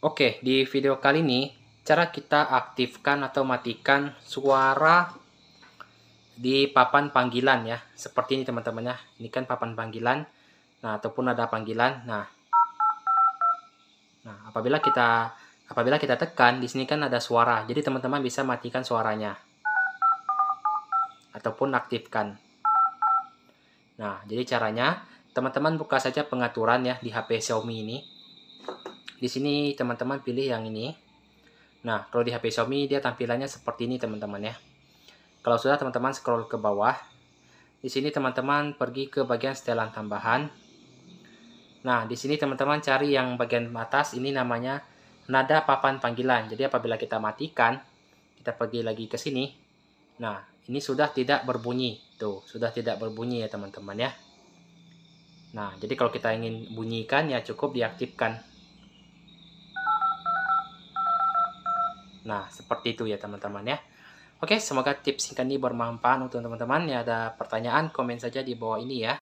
Oke, di video kali ini cara kita aktifkan atau matikan suara di papan panggilan ya. Seperti ini teman-teman ya. Ini kan papan panggilan. Nah, ataupun ada panggilan. Nah. Nah, apabila kita apabila kita tekan di sini kan ada suara. Jadi teman-teman bisa matikan suaranya. Ataupun aktifkan. Nah, jadi caranya teman-teman buka saja pengaturan ya di HP Xiaomi ini. Di sini teman-teman pilih yang ini. Nah, kalau di HP Xiaomi dia tampilannya seperti ini teman-teman ya. Kalau sudah teman-teman scroll ke bawah. Di sini teman-teman pergi ke bagian setelan tambahan. Nah, di sini teman-teman cari yang bagian atas ini namanya nada papan panggilan. Jadi apabila kita matikan, kita pergi lagi ke sini. Nah, ini sudah tidak berbunyi. Tuh, sudah tidak berbunyi ya teman-teman ya. Nah, jadi kalau kita ingin bunyikan ya cukup diaktifkan Nah, seperti itu ya teman-teman ya. Oke, semoga tips singkat ini bermanfaat untuk teman-teman. Ya, ada pertanyaan, komen saja di bawah ini ya.